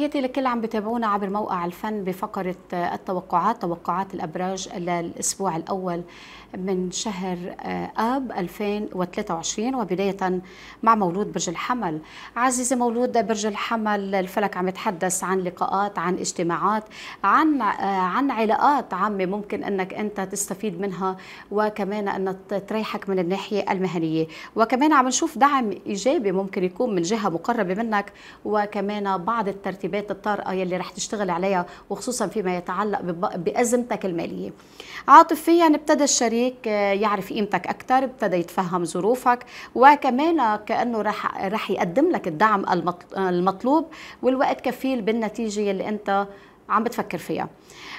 تحياتي لكل عم بتابعونا عبر موقع الفن بفقرة آه، التوقعات توقعات الأبراج للأسبوع الأول من شهر آه، آب 2023 وبداية مع مولود برج الحمل عزيزي مولود برج الحمل الفلك عم يتحدث عن لقاءات عن اجتماعات عن آه، عن علاقات عامة ممكن أنك أنت تستفيد منها وكمان أن تريحك من الناحية المهنية وكمان عم نشوف دعم إيجابي ممكن يكون من جهة مقربة منك وكمان بعض الترتيبات الترتيبات الطارئه آه، يلي رح تشتغل عليها وخصوصا فيما يتعلق بازمتك الماليه عاطفيا ابتدى الشريك آه، يعرف قيمتك اكثر ابتدى يتفهم ظروفك وكمان كانه رح رح يقدم لك الدعم المطلوب والوقت كفيل بالنتيجه يلي انت عم بتفكر فيها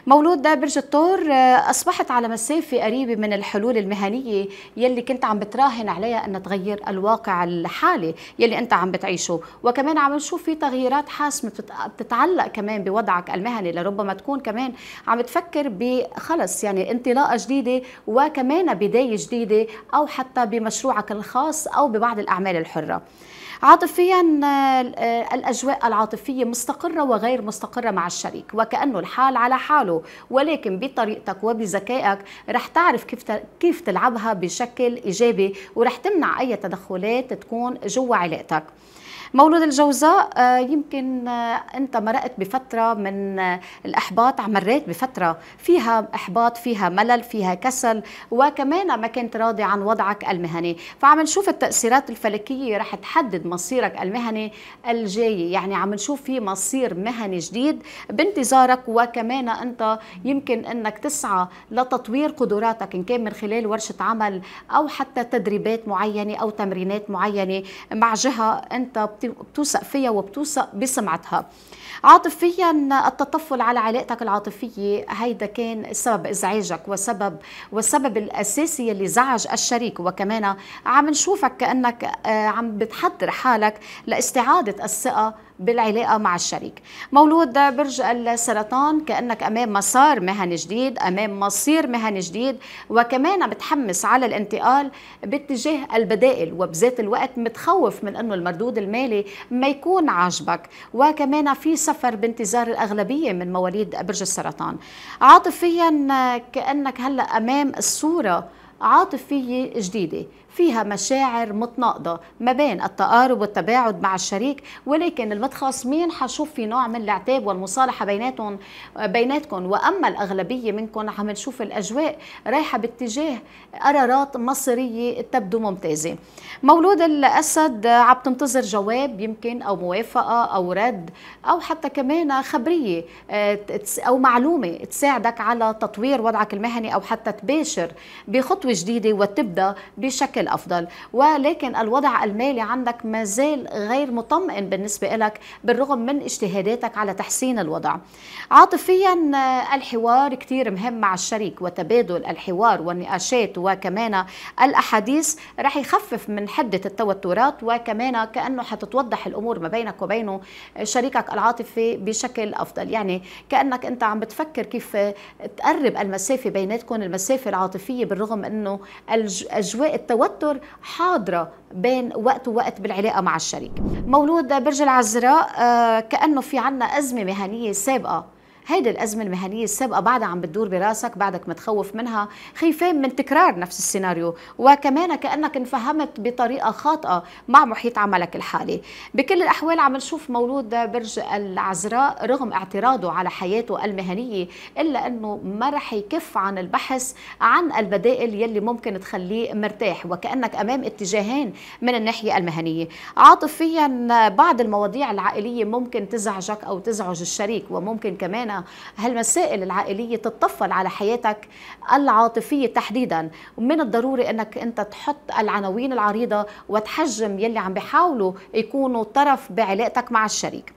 مولود برج الثور آه، أصبحت على مسافة قريبة من الحلول المهنية يلي كنت عم بتراهن عليها أن تغير الواقع الحالي يلي أنت عم بتعيشه وكمان عم نشوف في تغييرات حاسمة بتتعلق كمان بوضعك المهني لربما تكون كمان عم تفكر بخلص يعني انطلاقة جديدة وكمان بداية جديدة أو حتى بمشروعك الخاص أو ببعض الأعمال الحرة عاطفيا آه، الأجواء العاطفية مستقرة وغير مستقرة مع الشريك وكأنه الحال على حاله ولكن بطريقتك وبذكائك رح تعرف كيف كيف تلعبها بشكل إيجابي ورح تمنع أي تدخلات تكون جوا علاقتك مولود الجوزاء آه، يمكن آه، انت مرقت بفتره من آه، الاحباط مريت بفتره فيها احباط فيها ملل فيها كسل وكمان ما كنت راضي عن وضعك المهني فعم نشوف التاثيرات الفلكيه رح تحدد مصيرك المهني الجاي يعني عم نشوف في مصير مهني جديد بانتظارك وكمان انت يمكن انك تسعى لتطوير قدراتك ان كان من خلال ورشه عمل او حتى تدريبات معينه او تمرينات معينه مع جهه انت بتوثق فيها وبتوثق بسمعتها عاطفيا التطفل على علاقتك العاطفية هيدا كان سبب إزعاجك وسبب والسبب الأساسي اللي زعج الشريك وكمان عم نشوفك كأنك آه، عم بتحضر حالك لاستعادة الثقة بالعلاقة مع الشريك مولود برج السرطان كأنك أمام مسار مهني جديد أمام مصير مهني جديد وكمان بتحمس على الانتقال باتجاه البدائل وبذات الوقت متخوف من أنه المردود المالي بالتالي ما يكون عاجبك وكمان في سفر بانتظار الأغلبية من مواليد برج السرطان عاطفيا كأنك هلأ أمام الصورة عاطفية جديدة فيها مشاعر متناقضة ما بين التقارب والتباعد مع الشريك ولكن المتخاصمين حشوف في نوع من العتاب والمصالحة بيناتهم بيناتكم وأما الأغلبية منكم عم نشوف الأجواء رايحة باتجاه قرارات مصيرية تبدو ممتازة مولود الأسد عم تنتظر جواب يمكن أو موافقة أو رد أو حتى كمان خبرية آه، أو معلومة تساعدك على تطوير وضعك المهني أو حتى تباشر بخطوة جديدة وتبدأ بشكل بشكل أفضل ولكن الوضع المالي عندك ما زال غير مطمئن بالنسبة لك بالرغم من اجتهاداتك على تحسين الوضع عاطفيا آه، الحوار كثير مهم مع الشريك وتبادل الحوار والنقاشات وكمان الأحاديث رح يخفف من حدة التوترات وكمان كأنه حتتوضح الأمور ما بينك وبينه شريكك العاطفي بشكل أفضل يعني كأنك أنت عم بتفكر كيف تقرب المسافة بيناتكم المسافة العاطفية بالرغم أنه أجواء التوتر التوتر حاضرة بين وقت ووقت بالعلاقة مع الشريك مولود برج العذراء آه، كأنه في عنا أزمة مهنية سابقة هيدي الأزمة المهنية السابقة بعدها عم بتدور براسك بعدك متخوف منها خيفان من تكرار نفس السيناريو وكمان كأنك انفهمت بطريقة خاطئة مع محيط عملك الحالي بكل الأحوال عم نشوف مولود برج العذراء رغم اعتراضه على حياته المهنية إلا أنه ما رح يكف عن البحث عن البدائل يلي ممكن تخليه مرتاح وكأنك أمام اتجاهين من الناحية المهنية عاطفيا بعض المواضيع العائلية ممكن تزعجك أو تزعج الشريك وممكن كمان هالمسائل العائليه تتطفل على حياتك العاطفيه تحديدا ومن الضروري انك انت تحط العناوين العريضه وتحجم يلي عم بيحاولوا يكونوا طرف بعلاقتك مع الشريك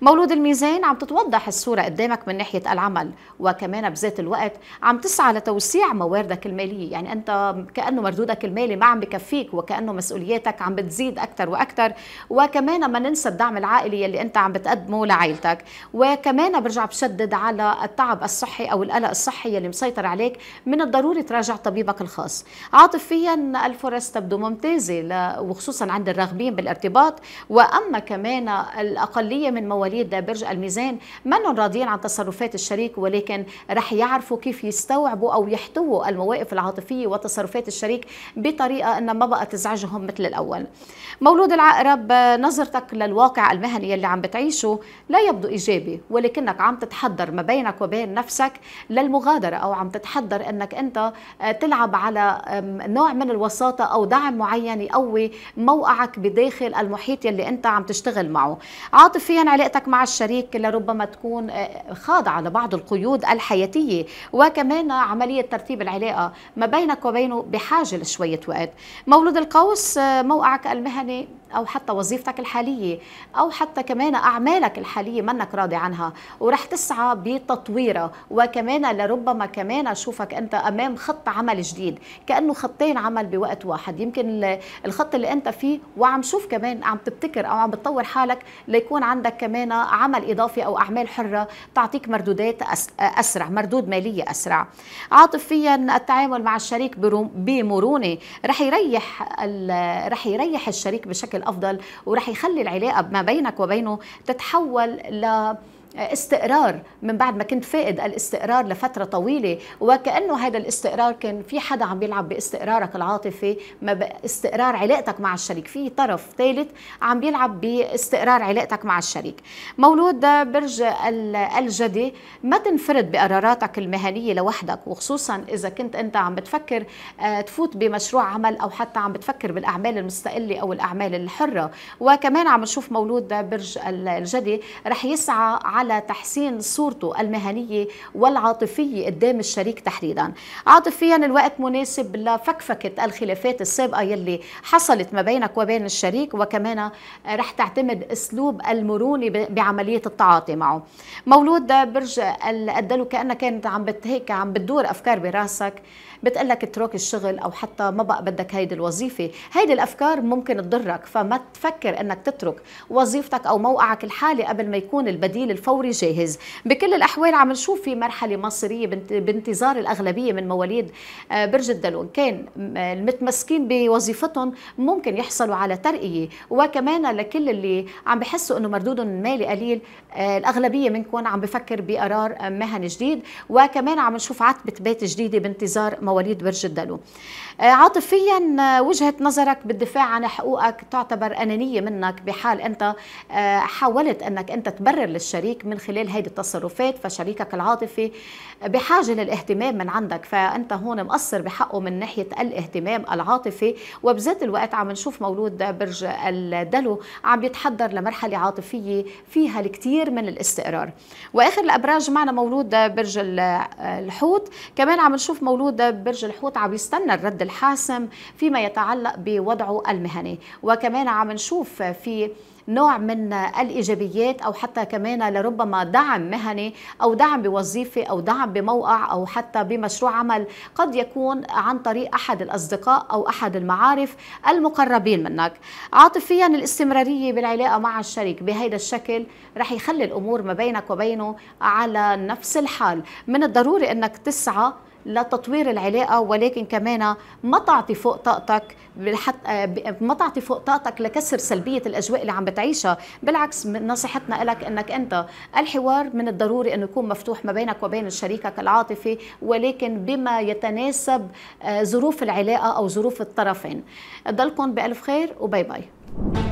مولود الميزان عم تتوضح الصورة قدامك من ناحية العمل وكمان بذات الوقت عم تسعى لتوسيع مواردك المالية يعني أنت كأنه مردودك المالي ما عم بكفيك وكأنه مسؤولياتك عم بتزيد أكثر وأكثر وكمان ما ننسى الدعم العائلي اللي أنت عم بتقدمه لعائلتك وكمان برجع بشدد على التعب الصحي أو القلق الصحي اللي مسيطر عليك من الضروري تراجع طبيبك الخاص عاطفيا الفرص تبدو ممتازة وخصوصا عند الراغبين بالارتباط وأما كمان الأقلية من مواليد برج الميزان منهم راضيين عن تصرفات الشريك ولكن رح يعرفوا كيف يستوعبوا أو يحتووا المواقف العاطفية وتصرفات الشريك بطريقة ان ما بقى تزعجهم مثل الأول مولود العقرب نظرتك للواقع المهني اللي عم بتعيشه لا يبدو إيجابي ولكنك عم تتحضر ما بينك وبين نفسك للمغادرة أو عم تتحضر أنك أنت آه، تلعب على نوع من الوساطة أو دعم معين يقوي موقعك بداخل المحيط يلي أنت عم تشتغل معه عاطفيا علي علاقتك مع الشريك لربما تكون آه، خاضعة لبعض القيود الحياتية وكمان عملية ترتيب العلاقة ما بينك وبينه بحاجة لشوية وقت مولود القوس آه، موقعك المهني أو حتى وظيفتك الحالية أو حتى كمان أعمالك الحالية منك راضي عنها ورح تسعى بتطويرها وكمان لربما كمان أشوفك أنت أمام خط عمل جديد كأنه خطين عمل بوقت واحد يمكن الخط اللي أنت فيه وعم شوف كمان عم تبتكر أو عم بتطور حالك ليكون عندك كمان عمل إضافي أو أعمال حرة تعطيك مردودات أسرع مردود مالية أسرع عاطفيا التعامل مع الشريك بمرونة رح يريح رح يريح الشريك بشكل بشكل افضل وراح يخلي العلاقه ما بينك وبينه تتحول ل استقرار من بعد ما كنت فاقد الاستقرار لفتره طويله وكانه هذا الاستقرار كان في حدا عم بيلعب باستقرارك العاطفي ما استقرار علاقتك مع الشريك في طرف ثالث عم بيلعب باستقرار علاقتك مع الشريك مولود برج الجدي ما تنفرد بقراراتك المهنيه لوحدك وخصوصا اذا كنت انت عم بتفكر آه، تفوت بمشروع عمل او حتى عم بتفكر بالاعمال المستقله او الاعمال الحره وكمان عم نشوف مولود برج الجدي رح يسعى على تحسين صورته المهنية والعاطفية قدام الشريك تحديدا عاطفيا الوقت مناسب لفكفكة الخلافات السابقة يلي حصلت ما بينك وبين الشريك وكمان رح تعتمد أسلوب المرونة بعملية التعاطي معه مولود برج الدلو كأنك كانت عم هيك عم بتدور أفكار براسك بتقلك اترك الشغل أو حتى ما بقى بدك هيدي الوظيفة هيدي الأفكار ممكن تضرك فما تفكر أنك تترك وظيفتك أو موقعك الحالي قبل ما يكون البديل الفضل فوري جاهز بكل الأحوال عم نشوف في مرحلة مصرية بانتظار الأغلبية من مواليد آه، برج الدلون كان المتمسكين بوظيفتهم ممكن يحصلوا على ترقية وكمان لكل اللي عم بحسوا أنه مردودهم المالي قليل آه، الأغلبية منكم عم بفكر بقرار مهني جديد وكمان عم نشوف عتبة بيت جديدة بانتظار مواليد برج الدلو آه، عاطفيا وجهة نظرك بالدفاع عن حقوقك تعتبر أنانية منك بحال أنت حاولت أنك أنت تبرر للشريك عليك من خلال هذه التصرفات فشريكك العاطفي بحاجة للاهتمام من عندك فأنت هون مقصر بحقه من ناحية الاهتمام العاطفي وبذات الوقت عم نشوف مولود برج الدلو عم يتحضر لمرحلة عاطفية فيها الكثير من الاستقرار وآخر الأبراج معنا مولود برج الحوت كمان عم نشوف مولود برج الحوت عم يستنى الرد الحاسم فيما يتعلق بوضعه المهني وكمان عم نشوف في نوع من الايجابيات او حتى كمان لربما دعم مهني او دعم بوظيفه او دعم بموقع او حتى بمشروع عمل قد يكون عن طريق احد الاصدقاء او احد المعارف المقربين منك عاطفيا الاستمراريه بالعلاقه مع الشريك بهذا الشكل رح يخلي الامور ما بينك وبينه على نفس الحال من الضروري انك تسعى لتطوير العلاقه ولكن كمان ما تعطي فوق طاقتك ما تعطي فوق طاقتك لكسر سلبيه الاجواء اللي عم بتعيشها بالعكس نصيحتنا لك انك انت الحوار من الضروري انه يكون مفتوح ما بينك وبين شريكك العاطفي ولكن بما يتناسب آه، ظروف العلاقه او ظروف الطرفين ضلكم بالف خير وباي باي